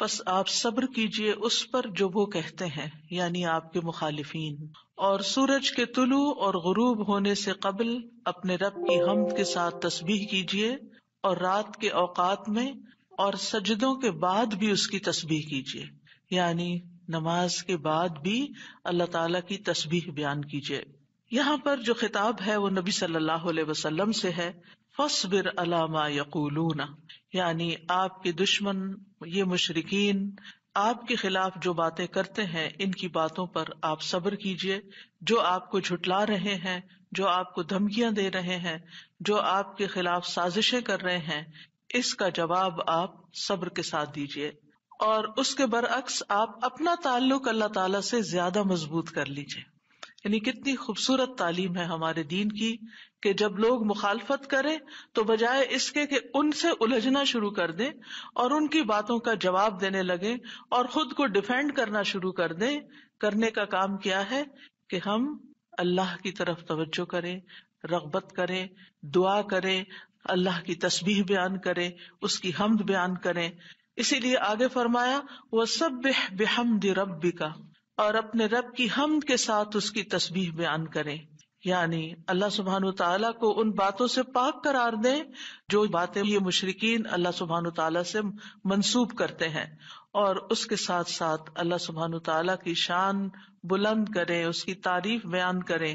बस आप सब्र कीजिए उस पर जो वो कहते हैं यानी आपके मुखालिफिन और सूरज के तुलू और गुरूब होने से कबल अपने रब की हमद के साथ तस्बीह कीजिए और रात के औकात में और सजदों के बाद भी उसकी तस्बीह कीजिए यानी नमाज के बाद भी अल्लाह ताला की तस्बीह बयान कीजिए यहाँ पर जो खिताब है वो नबी सल्लल्लाहु अलैहि वसल्लम से है फसबिर अलामा यकूलूना यानी आपके दुश्मन ये मुशरकिन आपके खिलाफ जो बातें करते हैं इनकी बातों पर आप सब्र कीजिए जो आपको झुटला रहे हैं जो आपको धमकियां दे रहे हैं जो आपके खिलाफ साजिशें कर रहे हैं इसका जवाब आप सब्र के साथ दीजिए और उसके बरअक्स आप अपना ताल्लुक अल्लाह ताला से ज्यादा मजबूत कर लीजिए અને કેટલી ખુબસુરત таъલીમ હમારે દીન કી કે જબ લોગ મુખાલફત કરે તો બજાએ ઇસકે કે ઉનસે ઉલજહના શુરુ કર દે ઔર ઉનકી બાતોં કા જવાબ દેને લગે ઔર ખુદ કો ડિફેન્ડ કરના શુરુ કર દે કરને કા કામ ક્યા હૈ કે હમ અલ્લાહ કી તરફ તવज्जो કરે રગબત કરે દુઆ કરે અલ્લાહ કી તસ્બીહ બિયાન કરે ઉસકી હમદ બિયાન કરે ઇસી લિયે આગે ફરમાયા વસબિહ બિહમદિ રબ્બિકા और अपने रब की हम के साथ उसकी तस्बीह बयान करें यानी अल्लाह सुबहान तला को उन बातों से पाक करार दे जो बातें ये मुशरकिन अल्लाह सुबहान तला से मंसूब करते हैं और उसके साथ साथ अल्लाह सुबहान तला की शान बुलंद करे उसकी तारीफ बयान करे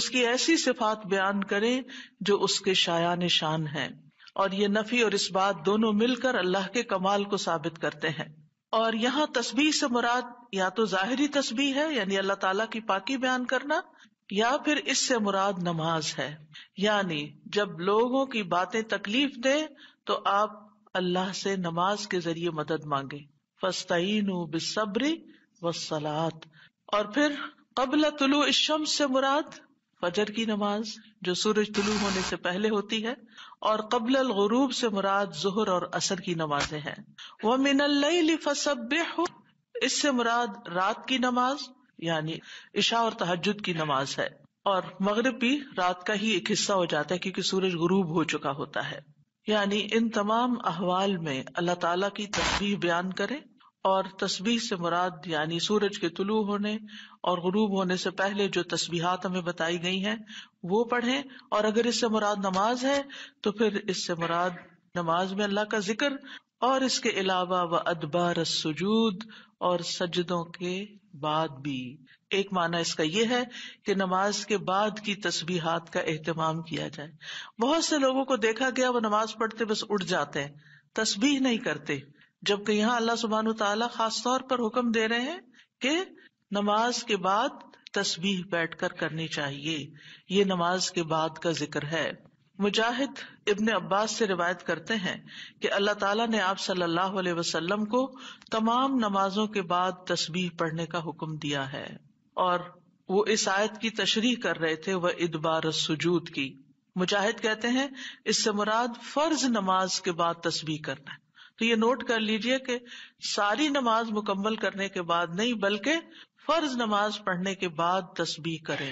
उसकी ऐसी सिफात बयान करे जो उसके शायान शान है और ये नफी और इस बात दोनों मिलकर अल्लाह के कमाल को साबित करते हैं और यहाँ तस्बी से मुराद या तो जाहिरी तस्बी है यानी अल्लाह तला की पाकि बयान करना या फिर इससे मुराद नमाज है यानी जब लोगों की बातें तकलीफ दे तो आप अल्लाह से नमाज के जरिए मदद मांगे फस्तीन बेसब्री व सलात और फिर कबल तुलु इशम से मुराद फजर की नमाज जो सूरज तुलू होने से पहले होती है और कबल गरूब से मुराद जहर और असर की नमाजें हैं वह मिनल फसब इससे मुराद रात की नमाज यानी इशा और तहजद की नमाज है और मगरब भी रात का ही एक हिस्सा हो जाता है क्योंकि सूरज गुरूब हो चुका होता है यानी इन तमाम अहवाल में अल्लाह ताला की तस्वीर बयान करें और तस्बीह से मुराद यानी सूरज के तुलू होने और गरूब होने से पहले जो तस्बीहात हमें बताई गई है वो पढ़े और अगर इससे मुराद नमाज है तो फिर इससे मुराद नमाज में अल्लाह का जिक्र और इसके अलावा व अदबार सजूद और सजदों के बाद भी एक माना इसका यह है कि नमाज के बाद की तस्बीहात का एहतमाम किया जाए बहुत से लोगों को देखा गया वो नमाज पढ़ते बस उठ जाते हैं तस्बी नहीं करते जबकि यहाँ अल्लाह सुबहान तला खास तौर पर हुक्म दे रहे हैं कि नमाज के बाद तस्बीह कर करनी चाहिए ये नमाज के बाद का जिक्र है मुजाहिद इब्ने अब्बास से रिवायत करते हैं कि अल्लाह ताला ने आप सल्लल्लाहु अलैहि वसल्लम को तमाम नमाजों के बाद तस्बीह पढ़ने का हुक्म दिया है और वो इस आयत की तशरीह कर रहे थे वह इतबार सुजूद की मुजाहिद कहते हैं इससे मुराद फर्ज नमाज के बाद तस्बीह करना है तो ये नोट कर लीजिए कि सारी नमाज मुकम्मल करने के बाद नहीं बल्कि फर्ज नमाज पढ़ने के बाद तस्बी करे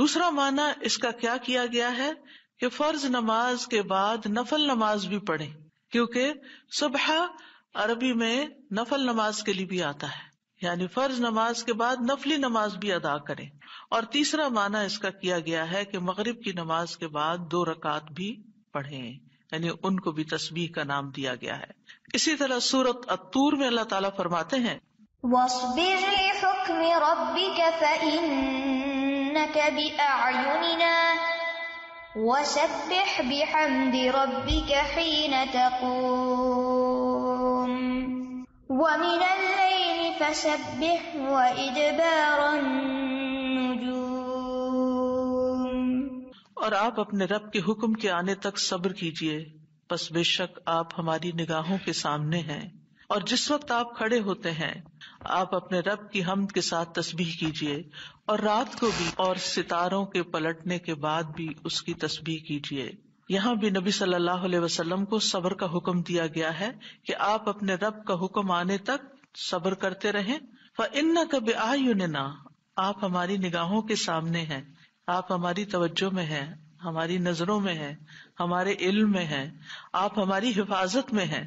दूसरा माना इसका क्या किया गया है कि फर्ज नमाज के बाद नफल नमाज भी पढ़े क्योंकि सुबह अरबी में नफल नमाज के लिए भी आता है यानी फर्ज नमाज के बाद नफली नमाज भी अदा करे और तीसरा माना इसका किया गया है कि मगरिब की नमाज के बाद दो रकात भी पढ़े यानी उनको भी तस्बीह का नाम दिया गया है इसी तरह सूरत अतूर में अल्लाह ताला फरमाते हैं ومن الليل فسبح وإدبار النجوم और आप अपने रब के हुक्म के आने तक सब्र कीजिए बस बेशक आप हमारी निगाहों के सामने हैं और जिस वक्त आप खड़े होते हैं आप अपने रब की हमद के साथ तस्बीह कीजिए और रात को भी और सितारों के पलटने के बाद भी उसकी तस्बीह कीजिए यहाँ भी नबी सल्लल्लाहु अलैहि वसल्लम को सब्र का हुक्म दिया गया है कि आप अपने रब का हुक्म आने तक सब्र करते रहें व इन्ना कब आप हमारी निगाहों के सामने हैं आप हमारी तवज्जो में हैं हमारी नजरों में हैं हमारे इल्म में हैं आप हमारी हिफाजत में हैं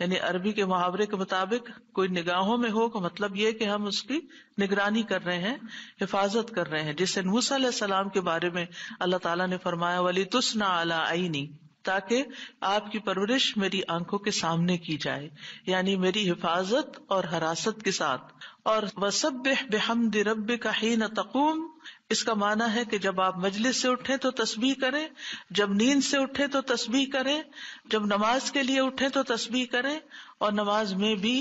यानी अरबी के मुहावरे के मुताबिक कोई निगाहों में हो का मतलब ये कि हम उसकी निगरानी कर रहे हैं हिफाजत कर रहे हैं जिससे मूसा सलाम के बारे में अल्लाह ताला ने फरमाया वाली तुसना आला आईनी ताकि आपकी परवरिश मेरी आंखों के सामने की जाए यानी मेरी हिफाजत और हरासत के साथ और वसब बेहमद रब का ही न तकूम इसका माना है कि जब आप मजलिस से उठें तो तस्बीह करें जब नींद से उठें तो तस्बीह करें जब नमाज के लिए उठें तो तस्बीह करें और नमाज में भी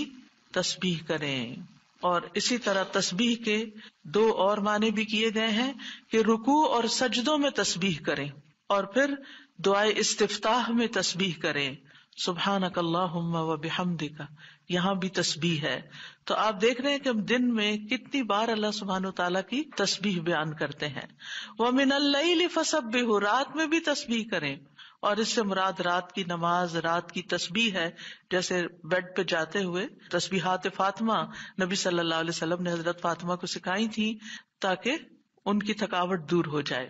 तस्बीह करें और इसी तरह तस्बीह के दो और माने भी किए गए हैं कि रुकू और सजदों में तस्बीह करें और फिर दुआए इस्तफ्ताह में तस्बीह करें सुबहान अकल्लाहुम्मा व बिहमदी का यहाँ भी तस्बी है तो आप देख रहे हैं कि हम दिन में कितनी बार अल्लाह सुबहान तला की तस्बीह बयान करते हैं वह मिनल्लई फसब रात में भी तस्बी करे और इससे मुराद रात की नमाज रात की तस्बी है जैसे बेड पे जाते हुए तस्बी तस्बीहात फातिमा नबी सल्लल्लाहु अलैहि वसल्लम ने हजरत फातिमा को सिखाई थी ताकि उनकी थकावट दूर हो जाए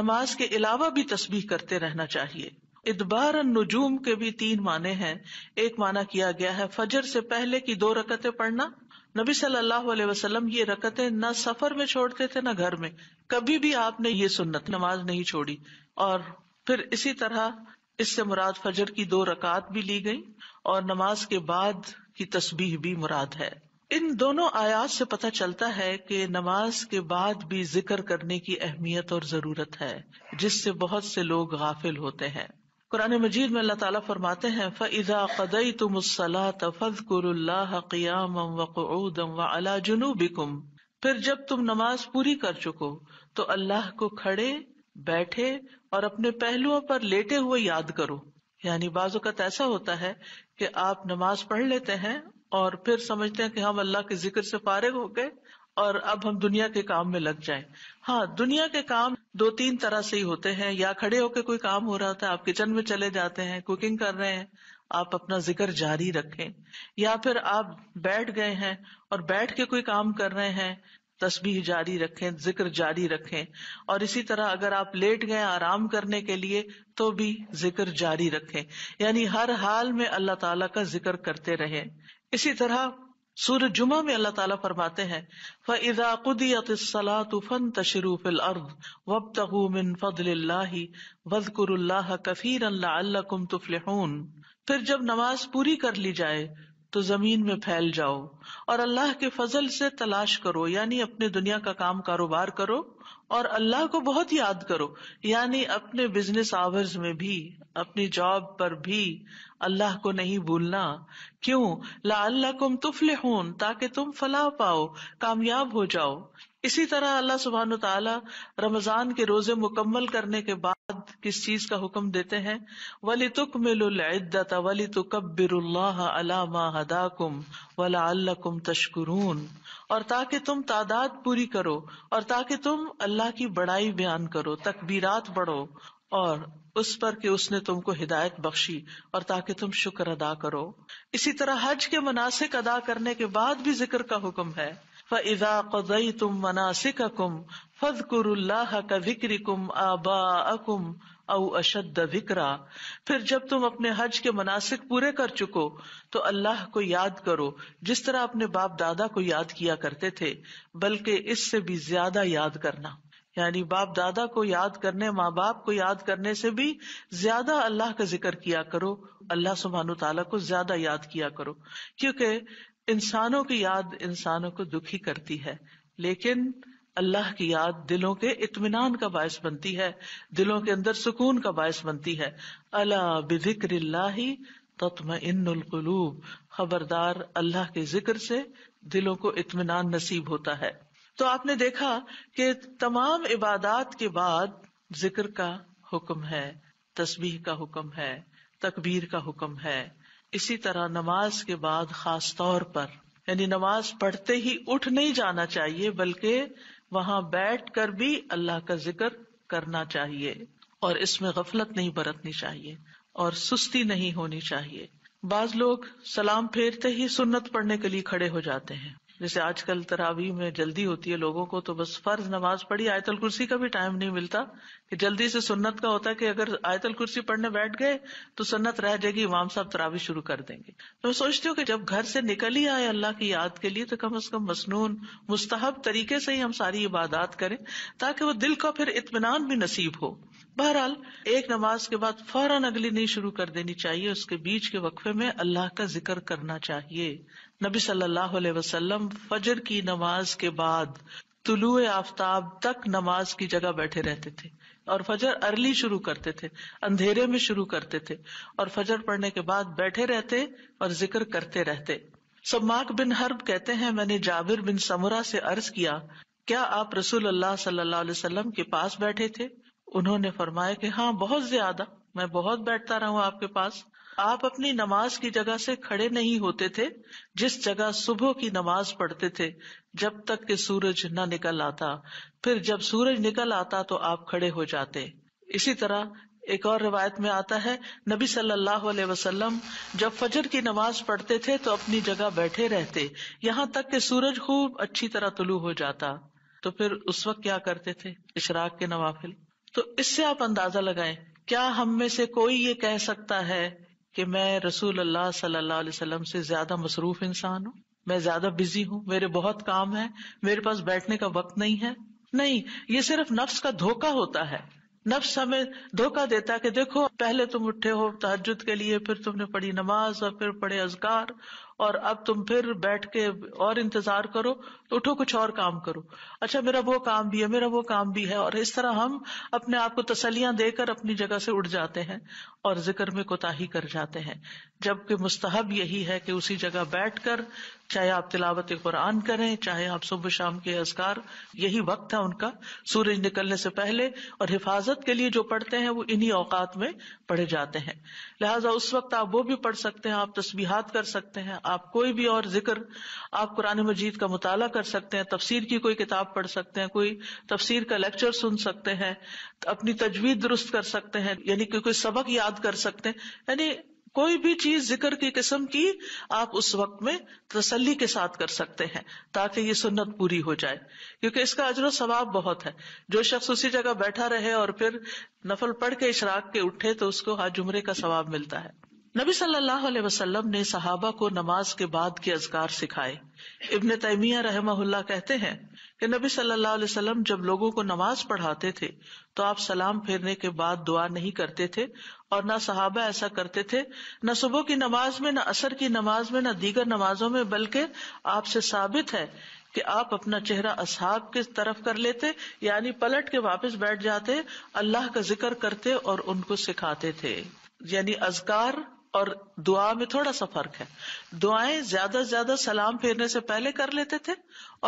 नमाज के अलावा भी तस्बी करते रहना चाहिए इदबार नजूम के भी तीन माने हैं एक माना किया गया है फजर से पहले की दो रकतें पढ़ना नबी सल्लल्लाहु अलैहि वसल्लम ये रकतें न सफर में छोड़ते थे न घर में कभी भी आपने ये सुन्नत नमाज नहीं छोड़ी और फिर इसी तरह इससे मुराद फजर की दो रकात भी ली गई और नमाज के बाद की तस्बीह भी मुराद है इन दोनों आयात से पता चलता है कि नमाज के बाद भी जिक्र करने की अहमियत और जरूरत है जिससे बहुत से लोग गाफिल होते हैं कुरान मजीद में अल्लाह ताला फरमाते हैं फ़ैज़ा कदई तुम क़ियाम व अला जुनूबिकुम फिर जब तुम नमाज पूरी कर चुको तो अल्लाह को खड़े बैठे और अपने पहलुओं पर लेटे हुए याद करो यानी बाजुकत ऐसा होता है कि आप नमाज पढ़ लेते हैं और फिर समझते हैं कि हम अल्लाह के जिक्र से फारिग हो गए और अब हम दुनिया के काम में लग जाए हाँ दुनिया के काम दो तीन तरह से ही होते हैं या खड़े होकर कोई काम हो रहा था आप किचन में चले जाते हैं कुकिंग कर रहे हैं आप अपना जिक्र जारी रखें या फिर आप बैठ गए हैं और बैठ के कोई काम कर रहे हैं तस्बीह जारी रखें जिक्र जारी रखें और इसी तरह अगर आप लेट गए आराम करने के लिए तो भी जिक्र जारी रखें यानी हर हाल में अल्लाह ताला का जिक्र करते रहें इसी तरह सूर्य जुमा में अल्लाह ताला फरमाते हैं फ़इज़ा कुदियत सलातु फंतशिरू फिल फिर जब नमाज पूरी कर ली जाए तो जमीन में फैल जाओ और अल्लाह के फजल से तलाश करो यानी अपने दुनिया का काम कारोबार करो और अल्लाह को बहुत याद करो यानी अपने बिजनेस आवर्स में भी अपनी जॉब पर भी अल्लाह को नहीं भूलना क्यों ला अल्लाह कुम तुफले ताकि तुम फला पाओ कामयाब हो जाओ इसी तरह अल्लाह सुबहान तला रमजान के रोजे मुकम्मल करने के बाद किस चीज का हुक्म देते हैं वली तुक मिलता वली तुकबिर अला वला अल्लाह तशकरून और ताकि तुम तादाद पूरी करो और ताकि तुम अल्लाह की बड़ाई बयान करो तकबीरात बढ़ो और उस पर कि उसने तुमको हिदायत बख्शी और ताकि तुम शुक्र अदा करो इसी तरह हज के मनासिक अदा करने के बाद भी जिक्र का हुक्म है फजा कदई तुम मनासिक कुम फज का विक्री कुम आबा औ अशद विकरा फिर जब तुम अपने हज के मनासिक पूरे कर चुको तो अल्लाह को याद करो जिस तरह अपने बाप दादा को याद किया करते थे बल्कि इससे भी ज्यादा याद करना यानी बाप दादा को याद करने माँ बाप को याद करने से भी ज्यादा अल्लाह का जिक्र किया करो अल्लाह सुबहान तला को ज्यादा याद किया करो क्योंकि इंसानों की याद इंसानों को दुखी करती है लेकिन अल्लाह की याद दिलों के इत्मीनान का बायस बनती है दिलों के अंदर सुकून का बायस बनती है अला बिजिक्र तत्मइनकलूब खबरदार अल्लाह के जिक्र से दिलों को इत्मीनान नसीब होता है तो आपने देखा कि तमाम इबादात के बाद जिक्र का हुक्म है तस्बीह का हुक्म है तकबीर का हुक्म है इसी तरह नमाज के बाद खास तौर पर यानी नमाज पढ़ते ही उठ नहीं जाना चाहिए बल्कि वहां बैठ कर भी अल्लाह का जिक्र करना चाहिए और इसमें गफलत नहीं बरतनी चाहिए और सुस्ती नहीं होनी चाहिए बाज लोग सलाम फेरते ही सुन्नत पढ़ने के लिए खड़े हो जाते हैं जैसे आजकल तरावी में जल्दी होती है लोगों को तो बस फर्ज नमाज पढ़ी आयतल कुर्सी का भी टाइम नहीं मिलता कि जल्दी से सुन्नत का होता है कि अगर आयतल कुर्सी पढ़ने बैठ गए तो सुन्नत रह जाएगी इमाम साहब तरावी शुरू कर देंगे तो मैं सोचती हूँ कि जब घर से निकल ही आए अल्लाह की याद के लिए तो कम अज कम मसनून मुस्तहब तरीके से ही हम सारी इबादत करें ताकि वो दिल को फिर इतमान भी नसीब हो बहरहाल एक नमाज के बाद फौरन अगली नहीं शुरू कर देनी चाहिए उसके बीच के वक्फे में अल्लाह का जिक्र करना चाहिए नबी सल्लल्लाहु अलैहि वसल्लम फजर की नमाज के बाद तुलुए आफ्ताब तक नमाज की जगह बैठे रहते थे और फजर अर्ली शुरू करते थे अंधेरे में शुरू करते थे और फजर पढ़ने के बाद बैठे रहते और जिक्र करते रहते सम्माक बिन हर्ब कहते हैं मैंने जाबिर बिन समरा से अर्ज किया क्या आप रसूल अल्लाह सल्लल्लाहु के पास बैठे थे उन्होंने फरमाया कि हाँ बहुत ज्यादा मैं बहुत बैठता रहा आपके पास आप अपनी नमाज की जगह से खड़े नहीं होते थे जिस जगह सुबह की नमाज पढ़ते थे जब तक कि सूरज न निकल आता फिर जब सूरज निकल आता तो आप खड़े हो जाते इसी तरह एक और रिवायत में आता है नबी सल्लल्लाहु अलैहि वसल्लम जब फजर की नमाज पढ़ते थे तो अपनी जगह बैठे रहते यहाँ तक कि सूरज खूब अच्छी तरह तुलू हो जाता तो फिर उस वक्त क्या करते थे इशराक के नवाफिल तो इससे आप अंदाजा लगाएं क्या हम में से कोई ये कह सकता है कि मैं रसूल अल्लाह सल्लल्लाहु अलैहि वसल्लम से ज्यादा मसरूफ इंसान हूँ मैं ज्यादा बिजी हूँ मेरे बहुत काम है मेरे पास बैठने का वक्त नहीं है नहीं ये सिर्फ नफ्स का धोखा होता है नफ्स हमें धोखा देता है कि देखो पहले तुम उठे हो तहजद के लिए फिर तुमने पढ़ी नमाज और फिर पढ़े अजगार और अब तुम फिर बैठ के और इंतजार करो तो उठो कुछ और काम करो अच्छा मेरा वो काम भी है मेरा वो काम भी है और इस तरह हम अपने आप को तसलियां देकर अपनी जगह से उठ जाते हैं और जिक्र में कोताही कर जाते हैं जबकि मुस्तहब यही है कि उसी जगह बैठकर चाहे आप तिलावत कुरान करें चाहे आप सुबह शाम के अजगार यही वक्त है उनका सूरज निकलने से पहले और हिफाजत के लिए जो पढ़ते हैं वो इन्ही औकात में पढ़े जाते हैं लिहाजा उस वक्त आप वो भी पढ़ सकते हैं आप तस्बीहात कर सकते हैं आप कोई भी और जिक्र आप कुरान मजीद का मुताला कर सकते हैं तफसीर की कोई किताब पढ़ सकते हैं कोई तफसीर का लेक्चर सुन सकते हैं अपनी तजवीज दुरुस्त कर सकते हैं यानी कोई सबक याद कर सकते हैं यानी कोई भी चीज जिक्र की किस्म की आप उस वक्त में तसली के साथ कर सकते हैं ताकि ये सुन्नत पूरी हो जाए क्योंकि इसका अजर सवाब बहुत है जो शख्स उसी जगह बैठा रहे और फिर नफल पढ़ के इशराक के उठे तो उसको हाथ जुमरे का सवाब मिलता है नबी सल्लल्लाहु अलैहि वसल्लम ने सहाबा को नमाज के बाद के अजगार सिखाए इब्न तैमिया रहमहुल्ला कहते हैं कि नबी सल्लल्लाहु अलैहि वसल्लम जब लोगों को नमाज पढ़ाते थे तो आप सलाम फेरने के बाद दुआ नहीं करते थे और न सहाबा ऐसा करते थे न सुबह की नमाज में न असर की नमाज में न दीगर नमाजों में बल्कि आपसे साबित है कि आप अपना चेहरा असहाब की तरफ कर लेते यानी पलट के वापस बैठ जाते अल्लाह का जिक्र करते और उनको सिखाते थे यानी अजगार और दुआ में थोड़ा सा फर्क है दुआएं ज्यादा से ज्यादा सलाम फेरने से पहले कर लेते थे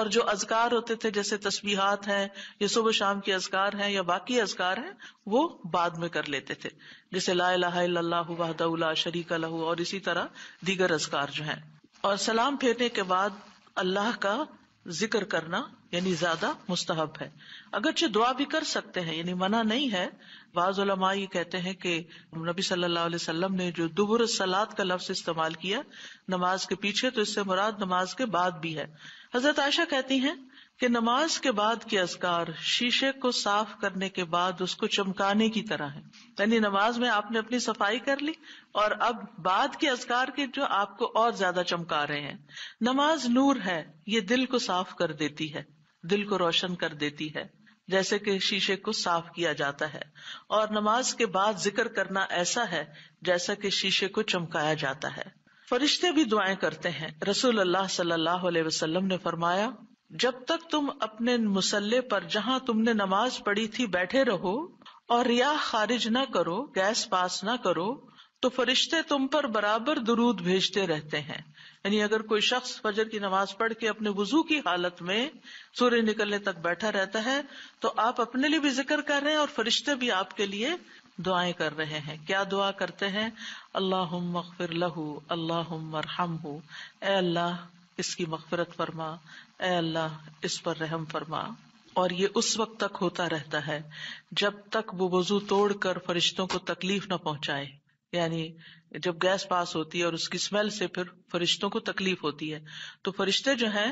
और जो अजकार होते थे जैसे तस्बीहात हैं या सुबह शाम के अजकार हैं या बाकी अजकार हैं वो बाद में कर लेते थे जैसे ला लाला शरीक लहू और इसी तरह दीगर अजकार जो है और सलाम फेरने के बाद अल्लाह का जिक्र करना यानी ज्यादा मुस्तहब है अगरचे दुआ भी कर सकते हैं यानी मना नहीं है बाज ये कहते हैं कि नबी सल्लल्लाहु अलैहि वसल्लम ने जो दुबर सलाद का लफ्ज इस्तेमाल किया नमाज के पीछे तो इससे मुराद नमाज के बाद भी है हजरत आयशा कहती हैं कि नमाज के बाद के असकार शीशे को साफ करने के बाद उसको चमकाने की तरह है यानी नमाज में आपने अपनी सफाई कर ली और अब बाद के असकार के जो आपको और ज्यादा चमका रहे हैं नमाज नूर है ये दिल को साफ कर देती है दिल को रोशन कर देती है जैसे कि शीशे को साफ किया जाता है और नमाज के बाद जिक्र करना ऐसा है जैसा कि शीशे को चमकाया जाता है फरिश्ते भी दुआएं करते हैं रसूल अल्लाह सल्लल्लाहु ने फरमाया जब तक तुम अपने मुसल्ले पर जहाँ तुमने नमाज पढ़ी थी बैठे रहो और रिया खारिज ना करो गैस पास ना करो तो फरिश्ते तुम पर बराबर दुरूद भेजते रहते हैं यानी अगर कोई शख्स फजर की नमाज पढ़ के अपने वजू की हालत में सूर्य निकलने तक बैठा रहता है तो आप अपने लिए भी जिक्र कर रहे हैं और फरिश्ते भी आपके लिए दुआएं कर रहे हैं क्या दुआ करते हैं अल्लाह मकफिर लहू अल्लाह मरहम अल्लाह इसकी मफफरत फरमा ए अल्लाह इस पर रहम फरमा और ये उस वक्त तक होता रहता है जब तक वो वजू तोड़कर फरिश्तों को तकलीफ न पहुंचाए यानी जब गैस पास होती है और उसकी स्मेल से फिर फरिश्तों को तकलीफ होती है तो फरिश्ते जो हैं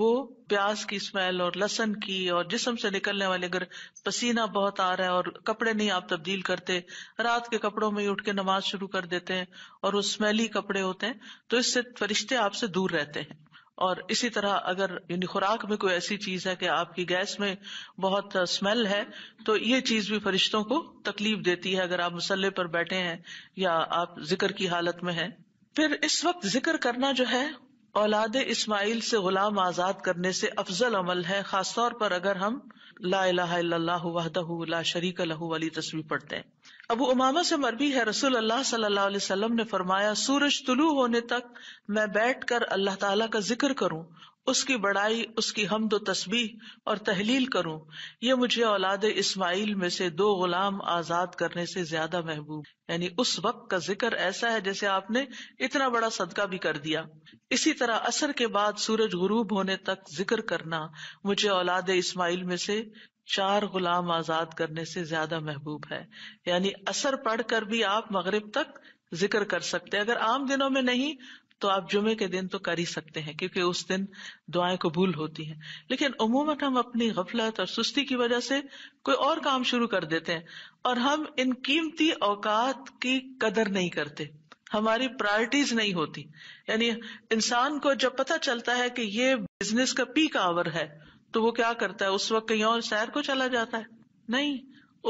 वो प्याज की स्मेल और लहसन की और जिसम से निकलने वाले अगर पसीना बहुत आ रहा है और कपड़े नहीं आप तब्दील करते रात के कपड़ों में उठ के नमाज शुरू कर देते हैं और वो स्मेली कपड़े होते हैं तो इससे फरिश्ते आपसे दूर रहते हैं और इसी तरह अगर यानी खुराक में कोई ऐसी चीज है कि आपकी गैस में बहुत स्मेल है तो ये चीज भी फरिश्तों को तकलीफ देती है अगर आप मसल्ले पर बैठे हैं या आप जिक्र की हालत में हैं फिर इस वक्त जिक्र करना जो है औलाद इस्माइल से गुलाम आजाद करने से अफजल अमल है खासतौर पर अगर हम ला शरीक लहू वाली तस्वीर पढ़ते हैं अबू उमामा से मरबी है रसूल अल्लाह सल्लल्लाहु अलैहि वसल्लम ने फरमाया सूरज तुलू होने तक मैं बैठ कर अल्लाह ताला का जिक्र करूं उसकी बड़ाई उसकी हमदो तस्बी और तहलील करूँ ये मुझे औलाद इस्माइल में से दो गुलाम आजाद करने से ज्यादा महबूब यानी उस वक्त का जिक्र ऐसा है जैसे आपने इतना बड़ा सदका भी कर दिया इसी तरह असर के बाद सूरज गुरूब होने तक जिक्र करना मुझे औलाद इस्माइल में से चार गुलाम आजाद करने से ज्यादा महबूब है यानी असर पढ़कर भी आप मग़रब तक जिक्र कर सकते हैं अगर आम दिनों में नहीं तो आप जुमे के दिन तो कर ही सकते हैं क्योंकि उस दिन दुआएं कबूल होती हैं लेकिन उमूमन हम अपनी गफलत और सुस्ती की वजह से कोई और काम शुरू कर देते हैं और हम इन कीमती औकात की कदर नहीं करते हमारी प्रायोरिटीज नहीं होती यानी इंसान को जब पता चलता है कि ये बिजनेस का पीक आवर है तो वो क्या करता है उस वक्त कहीं और सैर को चला जाता है नहीं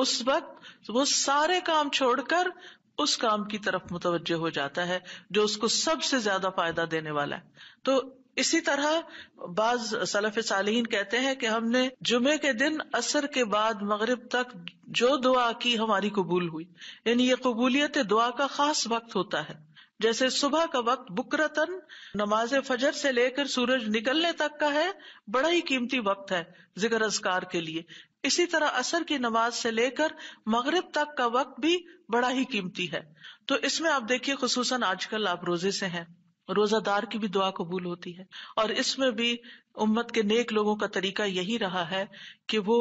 उस वक्त वो सारे काम छोड़कर उस काम की तरफ मुतवजह हो जाता है जो उसको सबसे ज्यादा फायदा देने वाला है तो इसी तरह बाज सलफ सालहीन कहते हैं कि हमने जुमे के दिन असर के बाद मगरब तक जो दुआ की हमारी कबूल हुई यानी ये कबूलियत दुआ का खास वक्त होता है जैसे सुबह का वक्त बुकरतन नमाज फजर से लेकर सूरज निकलने तक का है बड़ा ही कीमती वक्त है जिक्र अजकार के लिए इसी तरह असर की नमाज से लेकर मगरब तक का वक्त भी बड़ा ही कीमती है तो इसमें आप देखिए खसूस आजकल आप रोजे से हैं रोजादार की भी दुआ कबूल होती है और इसमें भी उम्मत के नेक लोगों का तरीका यही रहा है कि वो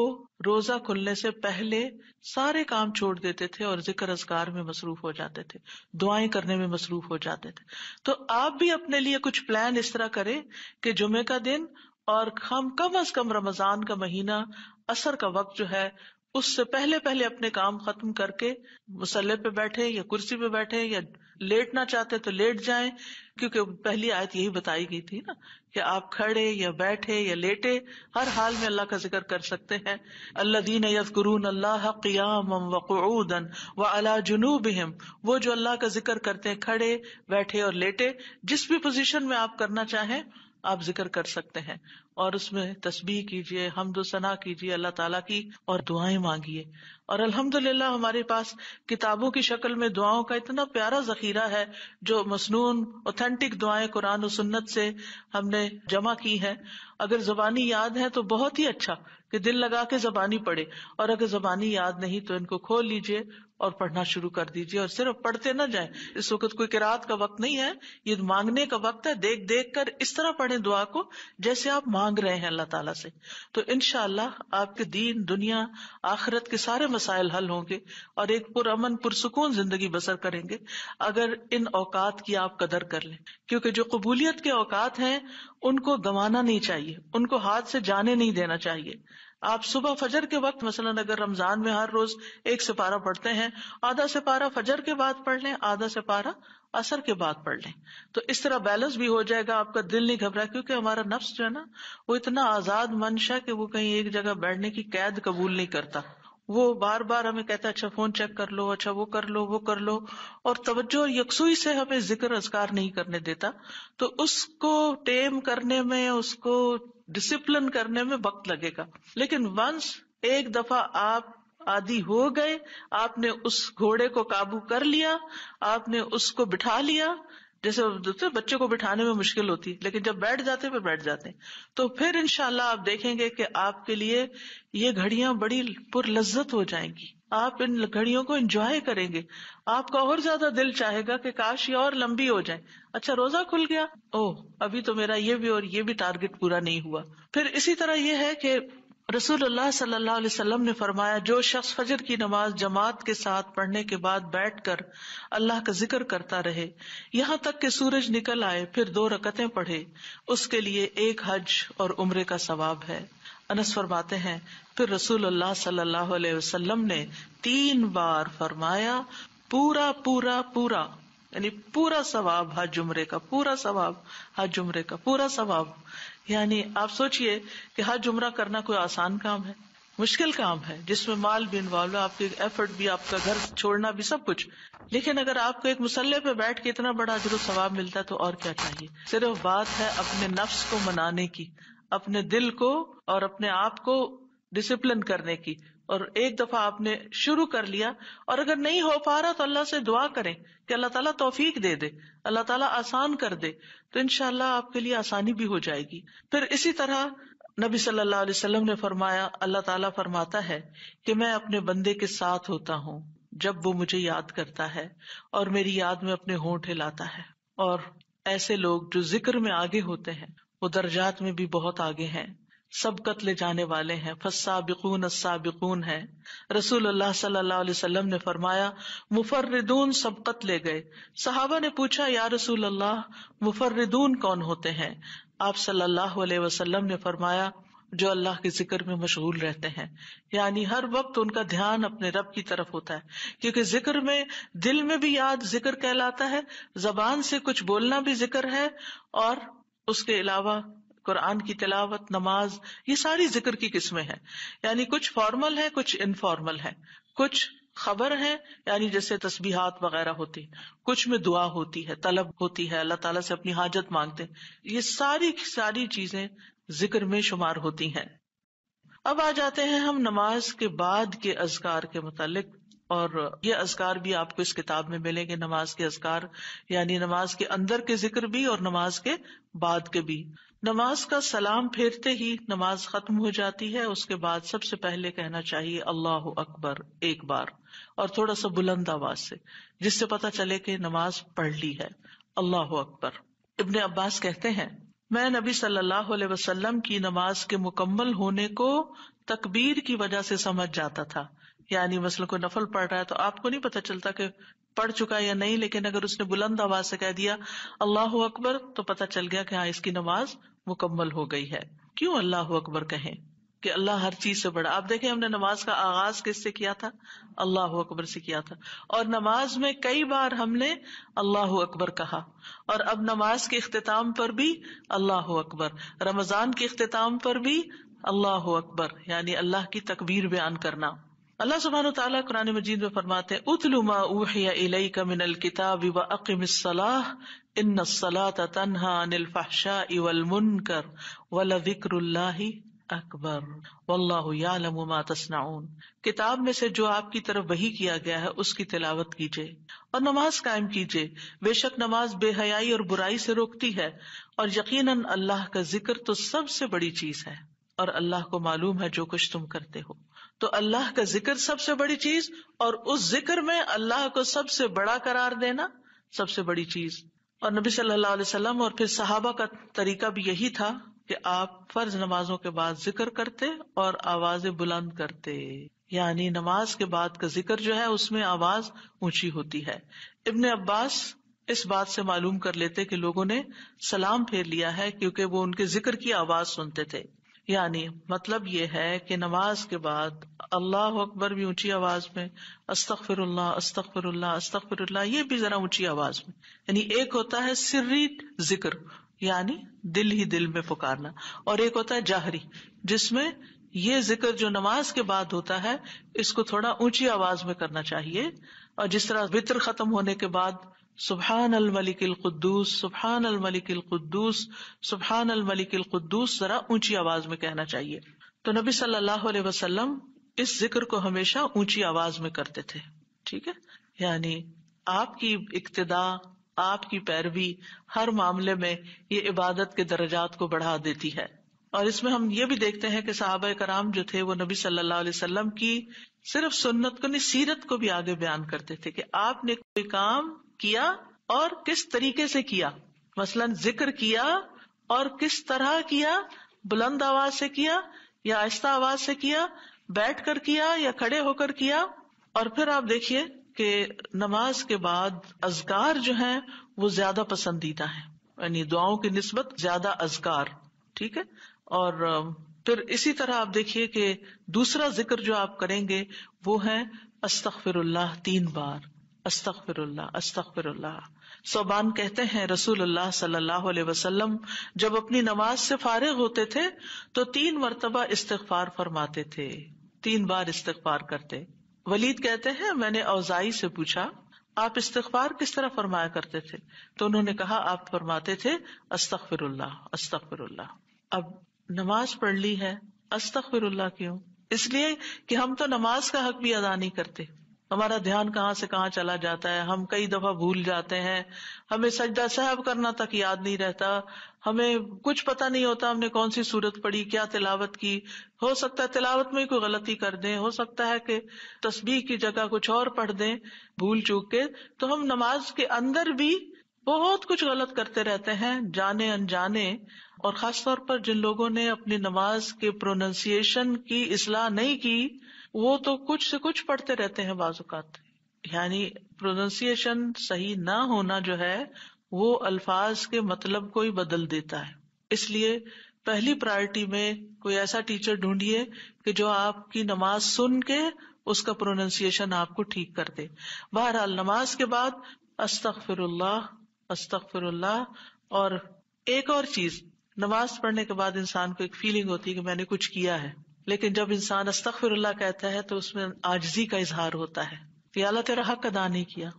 रोजा खुलने से पहले सारे काम छोड़ देते थे और जिक्र अजगार में मसरूफ हो जाते थे दुआएं करने में मसरूफ हो जाते थे तो आप भी अपने लिए कुछ प्लान इस तरह करें कि जुमे का दिन और हम कम अज कम रमजान का महीना असर का वक्त जो है उससे पहले पहले अपने काम खत्म करके मुसल्ले पे बैठे या कुर्सी पे बैठे या लेटना चाहते तो लेट जाएं क्योंकि पहली आयत यही बताई गई थी ना कि आप खड़े या बैठे या लेटे हर हाल में अल्लाह का जिक्र कर सकते हैं अल्लाह दीन यफकरून अल्लाह क्याम वन व अला जुनूब वो जो अल्लाह का जिक्र करते हैं खड़े बैठे और लेटे जिस भी पोजिशन में आप करना चाहें आप जिक्र कर सकते हैं और उसमें तस्बीह कीजिए हमदो सना कीजिए अल्लाह ताला की और दुआएं मांगिए और अल्हम्दुलिल्लाह हमारे पास किताबों की शक्ल में दुआओं का इतना प्यारा जखीरा है जो मसनून ऑथेंटिक दुआएं कुरान और सुन्नत से हमने जमा की है अगर जबानी याद है तो बहुत ही अच्छा कि दिल लगा के जबानी पढ़े और अगर जबानी याद नहीं तो इनको खोल लीजिए और पढ़ना शुरू कर दीजिए और सिर्फ पढ़ते ना जाए इस वक्त कोई किरात का वक्त नहीं है ये मांगने का वक्त है देख देख कर इस तरह पढ़े दुआ को जैसे आप मांग रहे हैं अल्लाह तला से तो इनशाला आपके दीन दुनिया आखिरत के सारे मसाइल हल होंगे और एक पुरमन पुरसकून जिंदगी बसर करेंगे अगर इन औकात की आप कदर कर लें क्योंकि जो कबूलियत के औकात है उनको गंवाना नहीं चाहिए उनको हाथ से जाने नहीं देना चाहिए आप सुबह फजर के वक्त मसलन अगर रमजान में हर रोज एक सिपारा पढ़ते हैं आधा से पारा फजर के बाद पढ़ लें आधा से पारा असर के बाद पढ़ लें तो इस तरह बैलेंस भी हो जाएगा आपका दिल नहीं घबरा क्योंकि हमारा नफ्स जो है ना वो इतना आजाद मंश है कि वो कहीं एक जगह बैठने की कैद कबूल नहीं करता वो बार बार हमें कहता है अच्छा फोन चेक कर लो अच्छा वो कर लो वो कर लो और तवज्जो और यकसुई से हमें जिक्र अजगार नहीं करने देता तो उसको टेम करने में उसको डिसिप्लिन करने में वक्त लगेगा लेकिन वंस एक दफा आप आदि हो गए आपने उस घोड़े को काबू कर लिया आपने उसको बिठा लिया जैसे जैसे बच्चे को बिठाने में मुश्किल होती है लेकिन जब बैठ जाते हैं फिर बैठ जाते हैं तो फिर इनशाला आप देखेंगे कि आपके लिए ये घड़ियां बड़ी पुरलज्जत हो जाएंगी आप इन घड़ियों को एंजॉय करेंगे आपका और ज्यादा दिल चाहेगा कि काश ये और लंबी हो जाए अच्छा रोजा खुल गया ओह अभी तो मेरा ये भी और ये भी टारगेट पूरा नहीं हुआ फिर इसी तरह ये है कि रसूल सल्लल्लाहु अलैहि वसल्लम ने फरमाया जो शख्स फजर की नमाज जमात के साथ पढ़ने के बाद बैठकर अल्लाह का जिक्र करता रहे यहाँ तक के सूरज निकल आए फिर दो रकतें पढ़े उसके लिए एक हज और उम्र का सवाब है अनस फरमाते हैं फिर रसूल अल्लाह सल्लल्लाहु अलैहि वसल्लम ने तीन बार फरमाया पूरा पूरा पूरा यानी पूरा सवाब हज उम्रे का पूरा सवाब हज उम्रे का पूरा सवाब यानी आप सोचिए कि हर जुमरा करना कोई आसान काम है मुश्किल काम है जिसमें माल भी इन्वॉल्व है आपके एफर्ट भी आपका घर छोड़ना भी सब कुछ लेकिन अगर आपको एक मुसल्ले पे बैठ के इतना बड़ा अजर सवाब मिलता है तो और क्या चाहिए सिर्फ बात है अपने नफ्स को मनाने की अपने दिल को और अपने आप को डिसिप्लिन करने की और एक दफा आपने शुरू कर लिया और अगर नहीं हो पा रहा तो अल्लाह से दुआ करें कि अल्लाह ताला तौफीक दे दे अल्लाह ताला आसान कर दे तो इनशाला आपके लिए आसानी भी हो जाएगी फिर इसी तरह नबी सल्लल्लाहु अलैहि वसल्लम ने फरमाया अल्लाह ताला फरमाता है कि मैं अपने बंदे के साथ होता हूँ जब वो मुझे याद करता है और मेरी याद में अपने होंठ हिलाता है और ऐसे लोग जो जिक्र में आगे होते हैं वो दर्जात में भी बहुत आगे हैं सबकत ले जाने वाले हैं फसाबिकून साबिकून है रसूल अल्लाह सल्लल्लाहु अलैहि वसल्लम ने फरमाया मुफर्रिदून सबकत ले गए सहाबा ने पूछा या रसूल अल्लाह मुफर्रिदून कौन होते हैं आप सल्लल्लाहु अलैहि वसल्लम ने फरमाया जो अल्लाह के जिक्र में मशगूल रहते हैं यानी हर वक्त उनका ध्यान अपने रब की तरफ होता है क्योंकि जिक्र में दिल में भी याद जिक्र कहलाता है जबान से कुछ बोलना भी जिक्र है और उसके अलावा कुरान की तिलावत नमाज ये सारी जिक्र की किस्में हैं यानी कुछ फॉर्मल है कुछ इनफॉर्मल है कुछ खबर है यानी जैसे तस्बीहात वगैरह होती कुछ में दुआ होती है तलब होती है अल्लाह ताला से अपनी हाजत मांगते ये सारी सारी चीजें जिक्र में शुमार होती हैं अब आ जाते हैं हम नमाज के बाद के अजगार के मुतालिक और ये अजगार भी आपको इस किताब में मिलेंगे नमाज के अजगार यानी नमाज के अंदर के जिक्र भी और नमाज के बाद के भी नमाज का सलाम फेरते ही नमाज खत्म हो जाती है उसके बाद सबसे पहले कहना चाहिए अल्लाह अकबर एक बार और थोड़ा सा बुलंद आवाज से जिससे पता चले कि नमाज पढ़ ली है अल्लाह अकबर इबन अब्बास कहते हैं मैं नबी सल्लल्लाहु अलैहि वसल्लम की नमाज के मुकम्मल होने को तकबीर की वजह से समझ जाता था यानी मसल को नफल पढ़ रहा है तो आपको नहीं पता चलता कि पढ़ चुका है या नहीं लेकिन अगर उसने बुलंद आवाज से कह दिया अल्लाह अकबर तो पता चल गया कि हाँ इसकी नमाज मुकम्मल हो गई है क्यों अल्लाह अकबर कहें कि अल्लाह हर चीज से बड़ा आप देखें हमने नमाज का आगाज किससे किया था अल्लाह अकबर से किया था और नमाज में कई बार हमने अल्लाह अकबर कहा और अब नमाज के अख्ताम पर भी अल्लाह अकबर रमजान के अख्ताम पर भी अल्लाह अकबर यानी अल्लाह की तकबीर बयान करना अल्लाह सुबहान तला कुरान मजीद में फरमाते उतलुमा उलई का मिनल किताब व अकीम इन सलात तन्हा अनिल फहशा इवल मुनकर वल विक्रल्लाही अकबर वल्लामा किताब में से जो आपकी तरफ वही किया गया है उसकी तिलावत कीजिए और नमाज कायम कीजिए बेशक नमाज बेहयाई और बुराई से रोकती है और यकीन अल्लाह का जिक्र तो सबसे बड़ी चीज है और अल्लाह को मालूम है जो कुछ तुम करते हो तो अल्लाह का जिक्र सबसे बड़ी चीज और उस जिक्र में अल्लाह को सबसे बड़ा करार देना सबसे बड़ी चीज और नबी सल्लल्लाहु अलैहि वसल्लम और फिर सहाबा का तरीका भी यही था कि आप फर्ज नमाजों के बाद जिक्र करते और आवाज़ बुलंद करते यानी नमाज के बाद का जिक्र जो है उसमें आवाज ऊंची होती है इब्ने अब्बास इस बात से मालूम कर लेते कि लोगों ने सलाम फेर लिया है क्योंकि वो उनके जिक्र की आवाज सुनते थे यानी मतलब ये है कि नमाज के बाद अल्लाह अकबर भी ऊंची आवाज में अस्तफिरल्ला अस्तफिरल्ला अस्तफिरल्ला ये भी जरा ऊंची आवाज में यानी एक होता है सिर्री जिक्र यानी दिल ही दिल में पुकारना और एक होता है जाहरी जिसमें ये जिक्र जो नमाज के बाद होता है इसको थोड़ा ऊंची आवाज में करना चाहिए और जिस तरह वित्र खत्म होने के बाद सुबहान अल मलिक कुद्दूस सुबहान अल मलिक कुद्दूस सुबहान अल मलिक कुद्दूस जरा ऊंची आवाज में कहना चाहिए तो नबी सल्लल्लाहु अलैहि वसल्लम इस जिक्र को हमेशा ऊंची आवाज में करते थे ठीक है यानी आपकी इक्तदा आपकी पैरवी हर मामले में ये इबादत के दर्जात को बढ़ा देती है और इसमें हम ये भी देखते हैं कि साहब कराम जो थे वो नबी सल्लल्लाहु अलैहि वसल्लम की सिर्फ सुन्नत को नहीं सीरत को भी आगे बयान करते थे कि आपने कोई काम किया और किस तरीके से किया मसलन जिक्र किया और किस तरह किया बुलंद आवाज से किया या आहिस्ता आवाज से किया बैठ कर किया या खड़े होकर किया और फिर आप देखिए कि नमाज के बाद अजगार जो है वो ज्यादा पसंदीदा है यानी दुआओं की नस्बत ज्यादा अजगार ठीक है और फिर इसी तरह आप देखिए कि दूसरा जिक्र जो आप करेंगे वो है अस्तफिर तीन बार अस्तफिरल्ला अस्तफिरल्ला सोबान कहते हैं रसूल अल्लाह सल्लल्लाहु अलैहि जब अपनी नमाज से फारिग होते थे तो तीन मरतबा इस्तफार फरमाते थे तीन बार इस्तफार करते वलीद कहते हैं मैंने औजाई से पूछा आप इस्तार किस तरह फरमाया करते थे तो उन्होंने कहा आप फरमाते थे अस्तफिरल्ला अस्तफिरल्ला अब नमाज पढ़ ली है अस्तफिरल्ला क्यों इसलिए कि हम तो नमाज का हक भी अदा नहीं करते हमारा ध्यान कहाँ से कहाँ चला जाता है हम कई दफा भूल जाते हैं हमें सजदा साहब करना तक याद नहीं रहता हमें कुछ पता नहीं होता हमने कौन सी सूरत पढ़ी क्या तिलावत की हो सकता है तिलावत में कोई गलती कर दें हो सकता है कि तस्बीह की जगह कुछ और पढ़ दें भूल चूक के तो हम नमाज के अंदर भी बहुत कुछ गलत करते रहते हैं जाने अनजाने और खासतौर पर जिन लोगों ने अपनी नमाज के प्रोनाउंसिएशन की इसलाह नहीं की वो तो कुछ से कुछ पढ़ते रहते हैं बाजुकात यानी प्रोनाउंसिएशन सही ना होना जो है वो अल्फाज के मतलब को ही बदल देता है इसलिए पहली प्रायोरिटी में कोई ऐसा टीचर ढूंढिए कि जो आपकी नमाज सुन के उसका प्रोनाउंसिएशन आपको ठीक कर दे बहरहाल नमाज के बाद अस्तफिरुल्लाह अस्तफिरुल्लाह और एक और चीज नमाज पढ़ने के बाद इंसान को एक फीलिंग होती है कि मैंने कुछ किया है लेकिन जब इंसान अस्तफिर कहता है तो उसमें आजजी का इजहार होता है कि अल्लाह तेरा हक अदा नहीं किया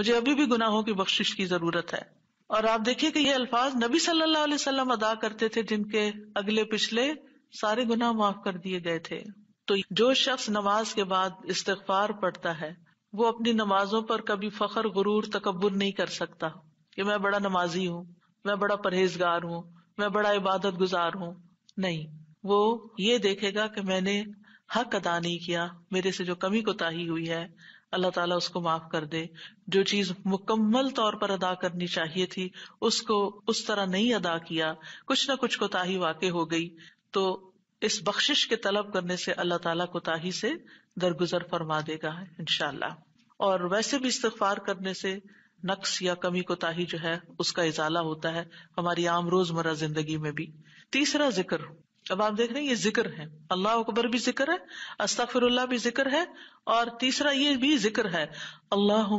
मुझे अभी भी गुनाहों की बख्शिश की जरूरत है और आप देखिए कि ये अल्फाज नबी सल्लल्लाहु अलैहि वसल्लम अदा करते थे जिनके अगले पिछले सारे गुनाह माफ कर दिए गए थे तो जो शख्स नमाज के बाद इस्तार पढ़ता है वो अपनी नमाजों पर कभी फखर गुरूर तकबर नहीं कर सकता कि मैं बड़ा नमाजी हूँ मैं बड़ा परहेजगार हूँ मैं बड़ा इबादत गुजार हूँ नहीं वो ये देखेगा कि मैंने हक अदा नहीं किया मेरे से जो कमी कोताही हुई है अल्लाह ताला उसको माफ कर दे जो चीज मुकम्मल तौर पर अदा करनी चाहिए थी उसको उस तरह नहीं अदा किया कुछ ना कुछ कोताही वाकई हो गई तो इस बख्शिश के तलब करने से अल्लाह ताला कोताही से दरगुजर फरमा देगा इनशाला और वैसे भी इस्तफार करने से नक्स या कमी कोताही जो है उसका इजाला होता है हमारी आम रोजमर्रा जिंदगी में भी तीसरा जिक्र अब आप देख रहे हैं ये जिक्र है अल्लाह अकबर भी जिक्र है अस्तफिर भी जिक्र है और तीसरा ये भी जिक्र है अल्लाह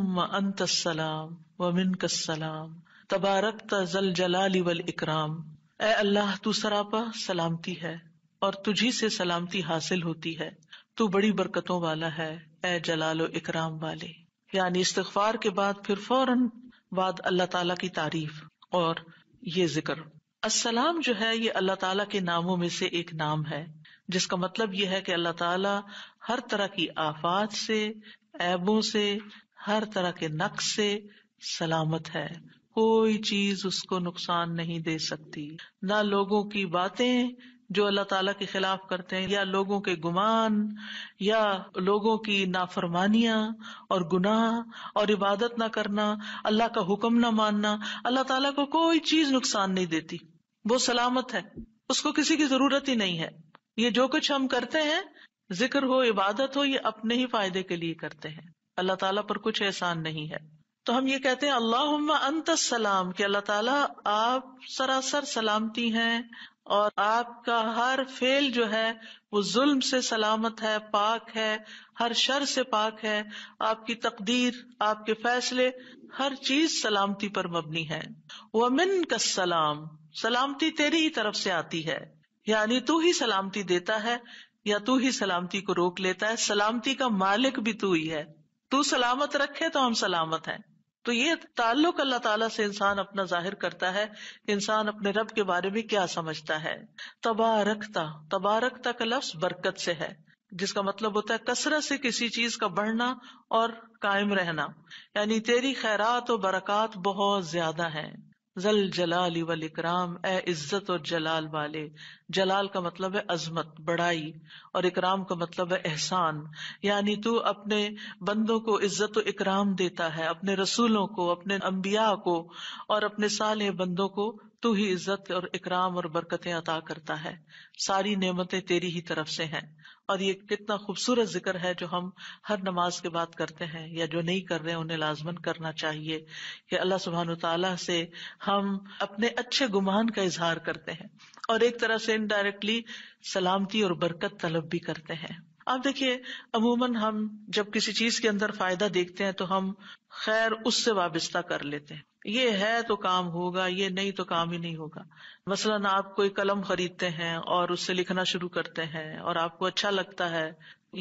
सलाम वमिन कसलाम तबारक तल जलाली वल इकराम ए अल्लाह तू सरापा सलामती है और तुझी से सलामती हासिल होती है तू बड़ी बरकतों वाला है ए जलालो इकराम वाले यानी इस्तफार के बाद फिर फौरन बाद अल्लाह तला की तारीफ और ये जिक्र असलाम जो है ये अल्लाह ताला के नामों में से एक नाम है जिसका मतलब ये है कि अल्लाह ताला हर तरह की आफात से ऐबों से हर तरह के नक्स से सलामत है कोई चीज उसको नुकसान नहीं दे सकती ना लोगों की बातें जो अल्लाह ताला के खिलाफ करते हैं या लोगों के गुमान या लोगों की नाफरमानिया और गुनाह और इबादत ना करना अल्लाह का हुक्म ना मानना अल्लाह ताला को कोई चीज नुकसान नहीं देती वो सलामत है उसको किसी की जरूरत ही नहीं है ये जो कुछ हम करते हैं जिक्र हो इबादत हो ये अपने ही फायदे के लिए करते हैं अल्लाह ताला पर कुछ एहसान नहीं है तो हम ये कहते हैं अल्लाह अंत सलाम कि अल्लाह ताला आप सरासर सलामती हैं और आपका हर फेल जो है वो जुल्म से सलामत है पाक है हर शर से पाक है आपकी तकदीर आपके फैसले हर चीज सलामती पर मबनी है वमिन का सलाम सलामती तेरी ही तरफ से आती है यानी तू ही सलामती देता है या तू ही सलामती को रोक लेता है सलामती का मालिक भी तू ही है तू सलामत रखे तो हम सलामत हैं तो ये ताल्लुक अल्लाह ताला से इंसान अपना जाहिर करता है इंसान अपने रब के बारे में क्या समझता है तबारकता तबारकता का लफ्ज बरकत से है जिसका मतलब होता है कसरत से किसी चीज का बढ़ना और कायम रहना यानी तेरी खैरात और बरकत बहुत ज्यादा है जल जलाल वल इकराम ए इज्जत और जलाल वाले जलाल का मतलब है अजमत बड़ाई और इकराम का मतलब है एहसान यानी तू अपने बंदों को इज्जत और इकराम देता है अपने रसूलों को अपने अम्बिया को और अपने साले बंदों को तू ही इज्जत और इकराम और बरकतें अता करता है सारी नेमतें तेरी ही तरफ से हैं और ये कितना खूबसूरत जिक्र है जो हम हर नमाज के बाद करते हैं या जो नहीं कर रहे हैं उन्हें लाजमन करना चाहिए कि अल्लाह सुबहान तला से हम अपने अच्छे गुमान का इजहार करते हैं और एक तरह से इनडायरेक्टली सलामती और बरकत तलब भी करते हैं आप देखिए अमूमन हम जब किसी चीज के अंदर फायदा देखते हैं तो हम खैर उससे वाबस्ता कर लेते हैं ये है तो काम होगा ये नहीं तो काम ही नहीं होगा मसलन आप कोई कलम खरीदते हैं और उससे लिखना शुरू करते हैं और आपको अच्छा लगता है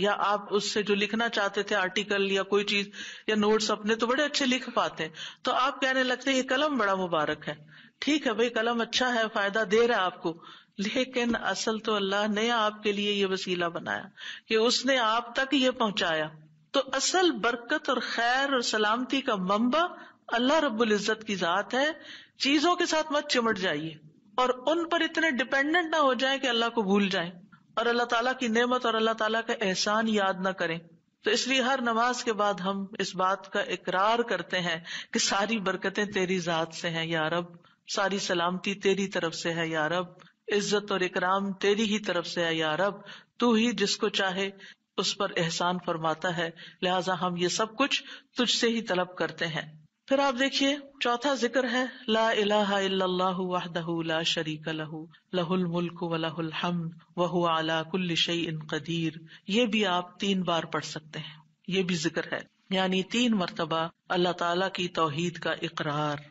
या आप उससे जो लिखना चाहते थे आर्टिकल या कोई चीज या नोट्स अपने तो बड़े अच्छे लिख पाते हैं तो आप कहने लगते हैं ये कलम बड़ा मुबारक है ठीक है भाई कलम अच्छा है फायदा दे रहा है आपको लेकिन असल तो अल्लाह ने आपके लिए ये वसीला बनाया कि उसने आप तक ये पहुंचाया तो असल बरकत और खैर और सलामती का मंबा अल्लाह रब्बुल इज्जत की जात है चीजों के साथ मत चिमट जाइए और उन पर इतने डिपेंडेंट ना हो जाए कि अल्लाह को भूल जाए और अल्लाह ताला की नेमत और अल्लाह ताला का एहसान याद ना करें तो इसलिए हर नमाज के बाद हम इस बात का इकरार करते हैं कि सारी बरकतें तेरी जात से हैं या रब सारी सलामती तेरी तरफ से है या रब इज्जत और इकराम तेरी ही तरफ से है या रब तू ही जिसको चाहे उस पर एहसान फरमाता है लिहाजा हम ये सब कुछ तुझसे ही तलब करते हैं फिर आप देखिए चौथा जिक्र है ला इलाहा इल्लल्लाहु वहदहु ला शरीक लहु लहुल मुल्क व लहुल हम्द व हुवा अला कुल्ली शैइन कदीर ये भी आप तीन बार पढ़ सकते हैं ये भी जिक्र है यानी तीन मरतबा अल्लाह ताला की तौहीद का इकरार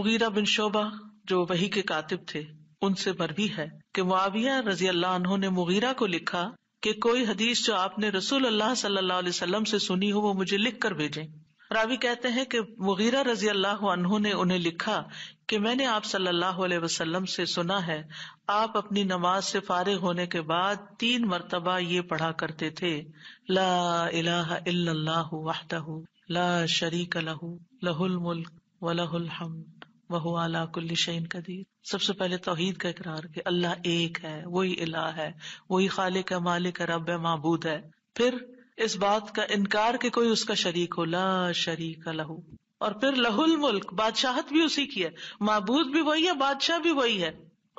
मुगीरा बिन शोबा जो वही के कातिब थे उनसे मरवी है की मुआविया रजी अल्लाह ने मुगीरा को लिखा की कोई हदीस जो आपने रसूल अल्लाह सल्लल्लाहु अलैहि वसल्लम से सुनी हो वो मुझे लिख कर भेजें रावी कहते हैं कि मुगीरा रजी अल्लाह अनहु ने उन्हें लिखा कि मैंने आप सल्लल्लाहु अलैहि वसल्लम से सुना है आप अपनी नमाज से फारिग होने के बाद तीन मरतबा ये पढ़ा करते थे ला इलाहा इल्लल्लाहु वहदहु ला शरीक लहु लहुल मुल्क व लहुल हम्द वह अला कुल्ली शैन कदीर सबसे पहले तोहीद का इकरार के अल्लाह एक है वही इलाह है वही खालिक है मालिक है रब है महबूद है फिर इस बात का इनकार के कोई उसका शरीक हो ला शरीक लहू और फिर लहुल मुल्क बादशाहत भी उसी की है महबूद भी वही है बादशाह भी वही है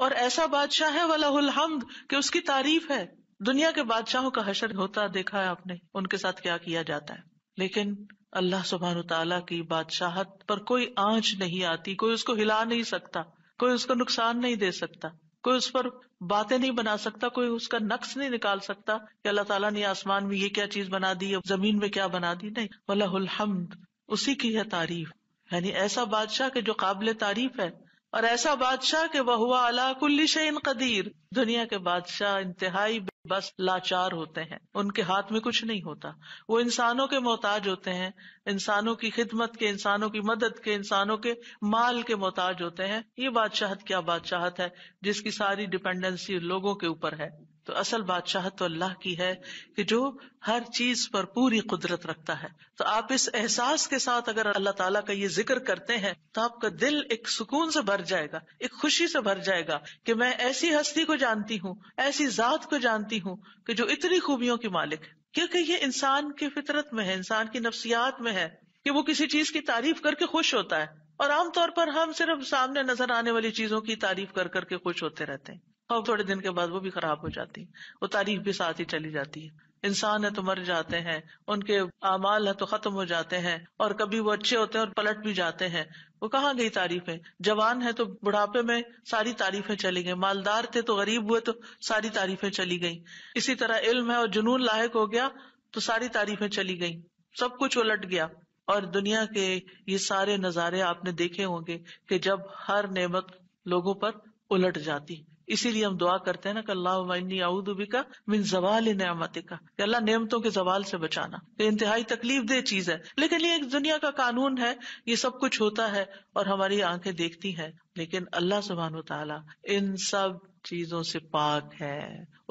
और ऐसा बादशाह है वह लहुल हमद की उसकी तारीफ है दुनिया के बादशाहों का हशर होता देखा है आपने उनके साथ क्या किया जाता है लेकिन अल्लाह सुबहान तला की बादशाहत पर कोई आंच नहीं आती कोई उसको हिला नहीं सकता कोई उसको नुकसान नहीं दे सकता कोई उस पर बातें नहीं बना सकता कोई उसका नक्स नहीं निकाल सकता कि अल्लाह ताला ने आसमान में ये क्या चीज बना दी जमीन में क्या बना दी नहीं वल्लाहमद उसी की है तारीफ यानी ऐसा बादशाह के जो काबिल तारीफ है और ऐसा बादशाह के वह अला कुल्ली शैन कदीर दुनिया के बादशाह इंतहाई बस लाचार होते हैं उनके हाथ में कुछ नहीं होता वो इंसानों के मोहताज होते हैं इंसानों की खिदमत के इंसानों की मदद के इंसानों के माल के मोहताज होते हैं ये बादशाहत क्या बादशाहत है जिसकी सारी डिपेंडेंसी लोगों के ऊपर है तो असल बादशाह तो अल्लाह की है कि जो हर चीज पर पूरी कुदरत रखता है तो आप इस एहसास के साथ अगर अल्लाह ताला का ये जिक्र करते हैं तो आपका दिल एक सुकून से भर जाएगा एक खुशी से भर जाएगा कि मैं ऐसी हस्ती को जानती हूँ ऐसी जात को जानती हूँ कि जो इतनी खूबियों की मालिक है क्योंकि ये इंसान की फितरत में है इंसान की नफ्सियात में है कि वो किसी चीज की तारीफ करके खुश होता है और आमतौर पर हम सिर्फ सामने नजर आने वाली चीजों की तारीफ कर करके खुश होते रहते हैं और थोड़े दिन के बाद वो भी खराब हो जाती है वो तारीफ भी साथ ही चली जाती है इंसान है तो मर जाते हैं उनके अमाल है तो खत्म हो जाते हैं और कभी वो अच्छे होते हैं और पलट भी जाते हैं वो कहाँ गई तारीफें जवान है तो बुढ़ापे में सारी तारीफे चली गई मालदार थे तो गरीब हुए तो सारी तारीफे चली गई इसी तरह इल्म है और जुनून लायक हो गया तो सारी तारीफे चली गई सब कुछ उलट गया और दुनिया के ये सारे नजारे आपने देखे होंगे कि जब हर नेमत लोगों पर उलट जाती इसीलिए हम दुआ करते हैं ना कि अल्लाह आउदुबी का मिन जवाल नमत का अल्लाह नियमतों के जवाल से बचाना ये इंतहाई तकलीफ दे चीज है लेकिन ये एक दुनिया का कानून है ये सब कुछ होता है और हमारी आंखें देखती हैं लेकिन अल्लाह सुबहान तला इन सब चीजों से पाक है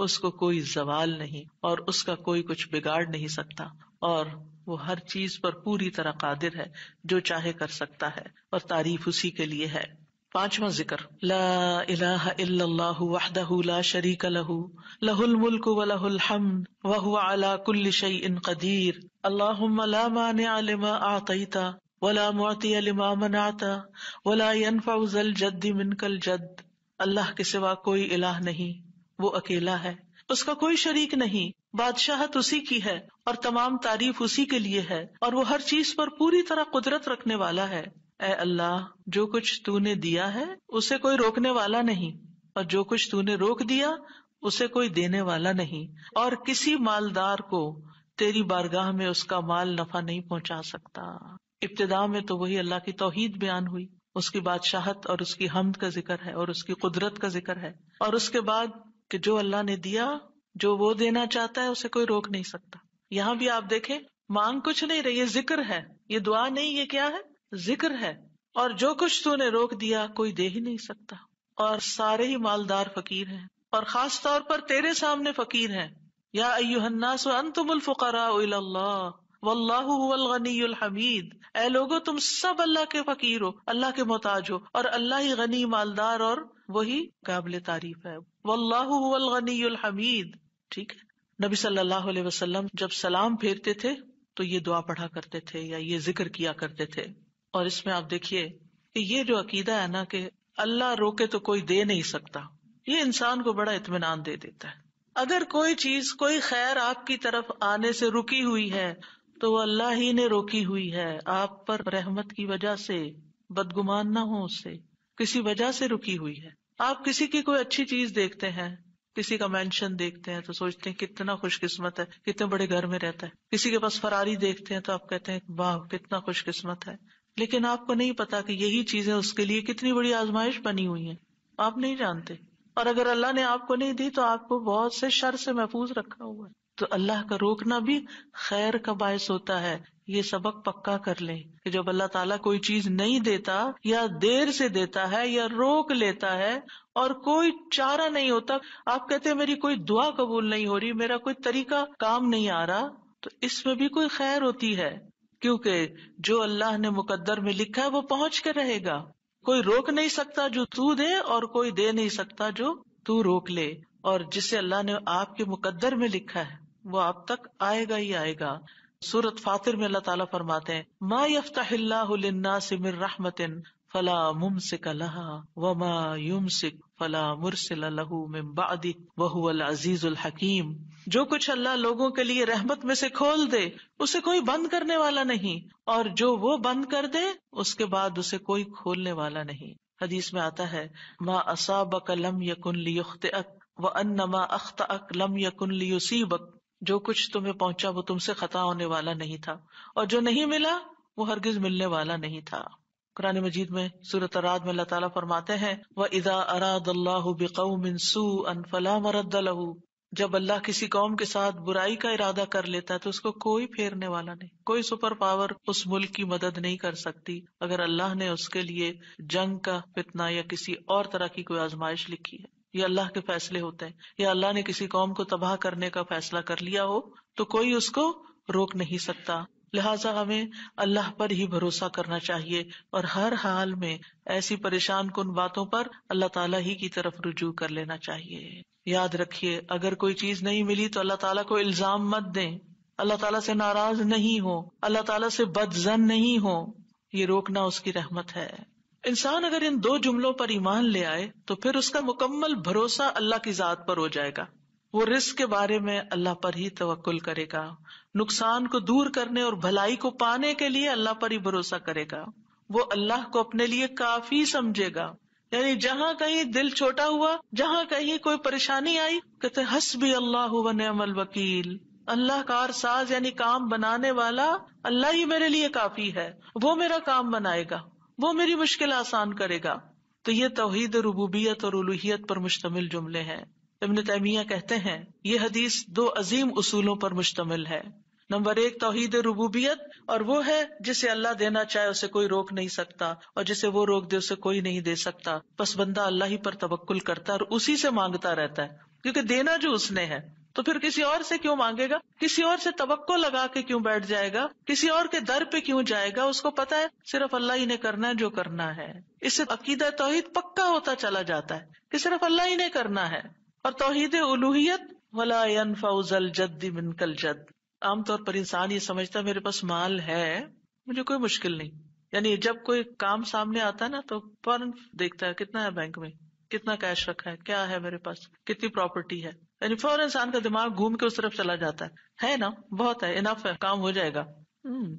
उसको कोई जवाल नहीं और उसका कोई कुछ बिगाड़ नहीं सकता और वो हर चीज पर पूरी तरह कादिर है जो चाहे कर सकता है और तारीफ उसी के लिए है पांचवा जिक्र ला शरीक लहु लहुल मुल्क व लहुल हम्द व हुवा कदीर अल्लाहुम्मा मिनकल जद्द अल्लाह के सिवा कोई इलाह नहीं वो अकेला है उसका कोई शरीक नहीं बादशाह उसी की है और तमाम तारीफ उसी के लिए है और वो हर चीज पर पूरी तरह कुदरत रखने वाला है ए अल्लाह जो कुछ तूने दिया है उसे कोई रोकने वाला नहीं और जो कुछ तूने रोक दिया उसे कोई देने वाला नहीं और किसी मालदार को तेरी बारगाह में उसका माल नफा नहीं पहुंचा सकता इब्तदा में तो वही अल्लाह की तोहिद बयान हुई उसकी बादशाहत और उसकी हमद का जिक्र है और उसकी कुदरत का जिक्र है और उसके बाद कि जो अल्लाह ने दिया जो वो देना चाहता है उसे कोई रोक नहीं सकता यहाँ भी आप देखें मांग कुछ नहीं रही ये जिक्र है ये दुआ नहीं ये क्या है जिक्र है और जो कुछ तूने रोक दिया कोई दे ही नहीं सकता और सारे ही मालदार फकीर हैं और खास तौर पर तेरे सामने फकीर हैं या अयुहन्नास अंतुमुल फुकरा हमीद ए लोगो तुम सब अल्लाह के फकीर हो अल्लाह के मोहताज हो और अल्लाह ही गनी मालदार और वही काबिल तारीफ है वल्लाहुल हमीद ठीक है नबी सल्लल्लाहु अलैहि वसल्लम जब सलाम फेरते थे तो ये दुआ पढ़ा करते थे या ये जिक्र किया करते थे और इसमें आप देखिए कि ये जो अकीदा है ना कि अल्लाह रोके तो कोई दे नहीं सकता ये इंसान को बड़ा इतमान दे देता है अगर कोई चीज कोई खैर आपकी तरफ आने से रुकी हुई है तो वो अल्लाह ही ने रोकी हुई है आप पर रहमत की वजह से बदगुमान ना हो उससे किसी वजह से रुकी हुई है आप किसी की कोई अच्छी चीज देखते हैं किसी का मेंशन देखते हैं तो सोचते हैं कितना खुशकिस्मत है कितने बड़े घर में रहता है किसी के पास फरारी देखते हैं तो आप कहते हैं वाह कितना खुशकिस्मत है लेकिन आपको नहीं पता कि यही चीजें उसके लिए कितनी बड़ी आजमाइश बनी हुई है आप नहीं जानते और अगर अल्लाह ने आपको नहीं दी तो आपको बहुत से शर से महफूज रखा हुआ है तो अल्लाह का रोकना भी खैर का बायस होता है ये सबक पक्का कर ले कि जब अल्लाह ताला कोई चीज नहीं देता या देर से देता है या रोक लेता है और कोई चारा नहीं होता आप कहते हैं मेरी कोई दुआ कबूल नहीं हो रही मेरा कोई तरीका काम नहीं आ रहा तो इसमें भी कोई खैर होती है क्योंकि जो अल्लाह ने मुकद्दर में लिखा है वो पहुंच के रहेगा कोई रोक नहीं सकता जो तू दे और कोई दे नहीं सकता जो तू रोक ले और जिसे अल्लाह ने आपके मुकद्दर में लिखा है वो आप तक आएगा ही आएगा सूरत फातिर में अल्लाह ताला फरमाते हैं मा यफ्ताह से मिर रहमतिन फला मुम सिक लहा वमा युम सिक फला मुरसिल लहू मिम बादी वहुअल अजीजुल हकीम जो कुछ अल्लाह लोगों के लिए रहमत में से खोल दे उसे कोई बंद करने वाला नहीं और जो वो बंद कर दे उसके बाद उसे कोई खोलने वाला नहीं हदीस में आता है मा असाबक लम यकुन लियुख्त अक व अन्नमा अख्त अक लम यकुन लियुसीबक जो कुछ तुम्हे पहुँचा वो तुमसे खता होने वाला नहीं था और जो नहीं मिला वो हरगिज मिलने वाला नहीं था कुरान मजीद में सूरत राज में अल्लाह ताला फरमाते हैं वह इदा अराद अल्लाह बिकमिनसू अनफला मरद लहू जब अल्लाह किसी कौम के साथ बुराई का इरादा कर लेता है तो उसको कोई फेरने वाला नहीं कोई सुपर पावर उस मुल्क की मदद नहीं कर सकती अगर अल्लाह ने उसके लिए जंग का फितना या किसी और तरह की कोई आजमाइश लिखी है ये अल्लाह के फैसले होते हैं या अल्लाह ने किसी कौम को तबाह करने का फैसला कर लिया हो तो कोई उसको रोक नहीं सकता लिहाजा हमें अल्लाह पर ही भरोसा करना चाहिए और हर हाल में ऐसी परेशान कन बातों पर अल्लाह ताला ही की तरफ रुजू कर लेना चाहिए याद रखिए अगर कोई चीज नहीं मिली तो अल्लाह ताला को इल्जाम मत दे अल्लाह ताला से नाराज नहीं हो अल्लाह ताला से बदजन नहीं हो ये रोकना उसकी रहमत है इंसान अगर इन दो जुमलों पर ईमान ले आए तो फिर उसका मुकम्मल भरोसा अल्लाह की जात पर हो जाएगा वो रिस्क के बारे में अल्लाह पर ही तवक्ल करेगा नुकसान को दूर करने और भलाई को पाने के लिए अल्लाह पर ही भरोसा करेगा वो अल्लाह को अपने लिए काफी समझेगा यानी जहाँ कहीं दिल छोटा हुआ जहाँ कहीं कोई परेशानी आई कहते भी अल्लाह अमल वकील अल्लाह कार साज यानी काम बनाने वाला अल्लाह ही मेरे लिए काफी है वो मेरा काम बनाएगा वो मेरी मुश्किल आसान करेगा तो ये तोहहीद रबूबियत और उलूहियत पर मुश्तमिल जुमले हैं इबन तैमिया कहते हैं ये हदीस दो अजीम असूलों पर मुश्तमिल है नंबर एक तोहहीद रबूबियत और वो है जिसे अल्लाह देना चाहे उसे कोई रोक नहीं सकता और जिसे वो रोक दे उसे कोई नहीं दे सकता बस बंदा अल्लाह ही पर तबक्ल करता है और उसी से मांगता रहता है क्योंकि देना जो उसने है तो फिर किसी और से क्यों मांगेगा किसी और से तबक्को लगा के क्यों बैठ जाएगा किसी और के दर पे क्यों जाएगा उसको पता है सिर्फ अल्लाह ही ने करना है जो करना है इससे अकीदा तोहहीद पक्का होता चला जाता है की सिर्फ अल्लाह ही ने करना है और तोहहीद उलूहत वला फाउजल जद्दी जद आमतौर पर इंसान ये समझता है मेरे पास माल है मुझे कोई मुश्किल नहीं यानी जब कोई काम सामने आता है ना तो फौरन देखता है कितना है बैंक में कितना कैश रखा है क्या है मेरे पास कितनी प्रॉपर्टी है यानी फौरन इंसान का दिमाग घूम के उस तरफ चला जाता है है ना बहुत है इनफ है काम हो जाएगा हम्म,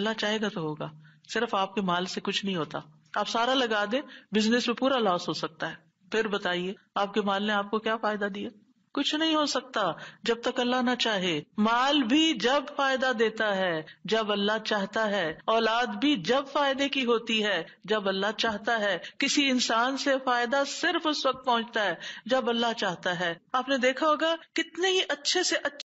अल्लाह चाहेगा तो होगा सिर्फ आपके माल से कुछ नहीं होता आप सारा लगा दे बिजनेस में पूरा लॉस हो सकता है फिर बताइए आपके माल ने आपको क्या फायदा दिया कुछ नहीं हो सकता जब तक अल्लाह ना चाहे माल भी जब फायदा देता है जब अल्लाह चाहता है औलाद भी जब फायदे की होती है जब अल्लाह चाहता है किसी इंसान से फायदा सिर्फ उस वक्त पहुंचता है जब अल्लाह चाहता है आपने देखा होगा कितने ही अच्छे से अच्छे